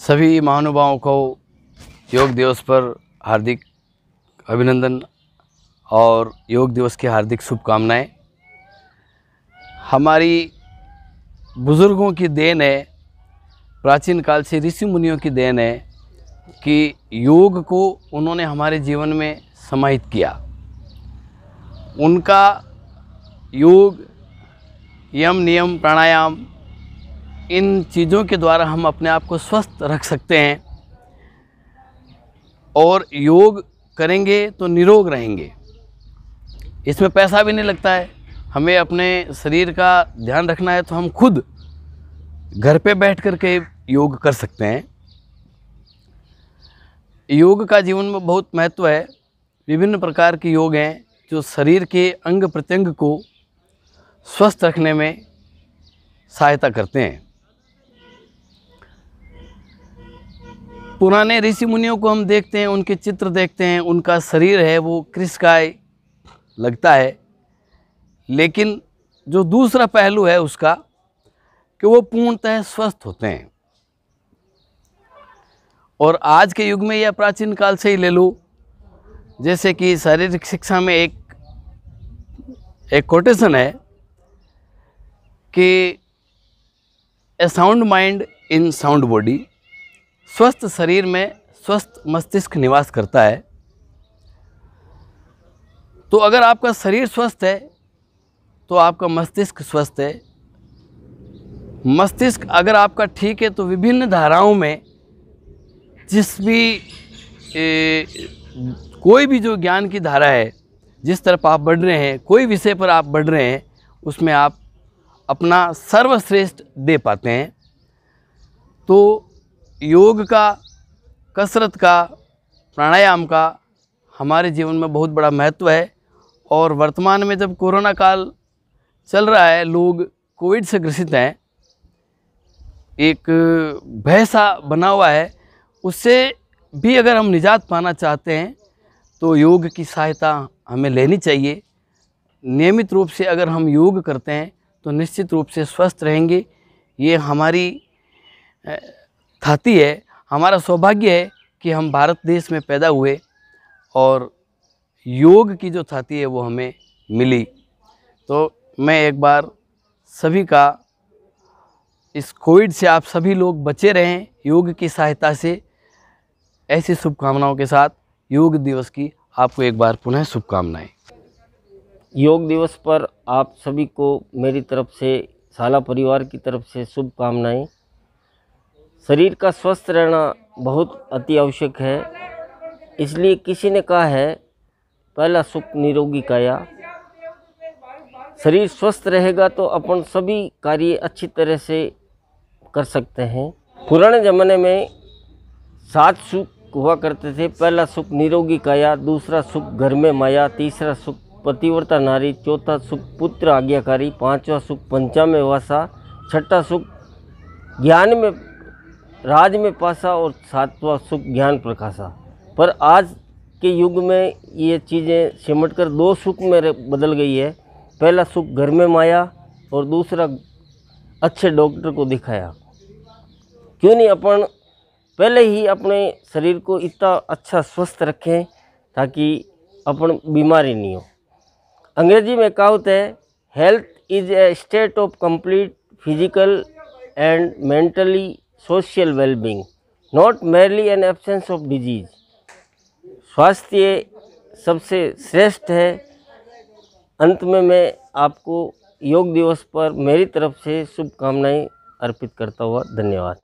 सभी महानुभावों को योग दिवस पर हार्दिक अभिनंदन और योग दिवस की हार्दिक शुभकामनाएं हमारी बुज़ुर्गों की देन है प्राचीन काल से ऋषि मुनियों की देन है कि योग को उन्होंने हमारे जीवन में समाहित किया उनका योग यम नियम प्राणायाम इन चीज़ों के द्वारा हम अपने आप को स्वस्थ रख सकते हैं और योग करेंगे तो निरोग रहेंगे इसमें पैसा भी नहीं लगता है हमें अपने शरीर का ध्यान रखना है तो हम खुद घर पे बैठ कर के योग कर सकते हैं योग का जीवन में बहुत महत्व है विभिन्न प्रकार के योग हैं जो शरीर के अंग प्रत्यंग को स्वस्थ रखने में सहायता करते हैं पुराने ऋषि मुनियों को हम देखते हैं उनके चित्र देखते हैं उनका शरीर है वो कृषकाय लगता है लेकिन जो दूसरा पहलू है उसका कि वो पूर्णतः स्वस्थ होते हैं और आज के युग में या प्राचीन काल से ही ले लो जैसे कि शारीरिक शिक्षा में एक एक कोटेशन है कि a sound mind in sound body स्वस्थ शरीर में स्वस्थ मस्तिष्क निवास करता है तो अगर आपका शरीर स्वस्थ है तो आपका मस्तिष्क स्वस्थ है मस्तिष्क अगर आपका ठीक है तो विभिन्न धाराओं में जिस भी ए, कोई भी जो ज्ञान की धारा है जिस तरफ आप बढ़ रहे हैं कोई विषय पर आप बढ़ रहे हैं उसमें आप अपना सर्वश्रेष्ठ दे पाते हैं तो योग का कसरत का प्राणायाम का हमारे जीवन में बहुत बड़ा महत्व है और वर्तमान में जब कोरोना काल चल रहा है लोग कोविड से ग्रसित हैं एक भैसा बना हुआ है उससे भी अगर हम निजात पाना चाहते हैं तो योग की सहायता हमें लेनी चाहिए नियमित रूप से अगर हम योग करते हैं तो निश्चित रूप से स्वस्थ रहेंगे ये हमारी खाती है हमारा सौभाग्य है कि हम भारत देश में पैदा हुए और योग की जो थाती है वो हमें मिली तो मैं एक बार सभी का इस कोविड से आप सभी लोग बचे रहें योग की सहायता से ऐसी शुभकामनाओं के साथ योग दिवस की आपको एक बार पुनः शुभकामनाएं योग दिवस पर आप सभी को मेरी तरफ से साला परिवार की तरफ से शुभकामनाएं शरीर का स्वस्थ रहना बहुत अति आवश्यक है इसलिए किसी ने कहा है पहला सुख निरोगी काया शरीर स्वस्थ रहेगा तो अपन सभी कार्य अच्छी तरह से कर सकते हैं पुराने ज़माने में सात सुख हुआ करते थे पहला सुख निरोगी काया दूसरा सुख घर में माया तीसरा सुख पतिव्रता नारी चौथा सुख पुत्र आज्ञाकारी पांचवा सुख पंचम वासा छठा सुख ज्ञान में राज में पासा और सातवा सुख ज्ञान प्रकाशा पर आज के युग में ये चीज़ें सिमट कर दो सुख में बदल गई है पहला सुख घर में माया और दूसरा अच्छे डॉक्टर को दिखाया क्यों नहीं अपन पहले ही अपने शरीर को इतना अच्छा स्वस्थ रखें ताकि अपन बीमारी नहीं हो अंग्रेजी में कहावत है health is a state of complete physical and mentally social wellbeing not merely an absence of disease स्वास्थ्य सबसे श्रेष्ठ है अंत में मैं आपको योग दिवस पर मेरी तरफ से शुभकामनाएं अर्पित करता हुआ धन्यवाद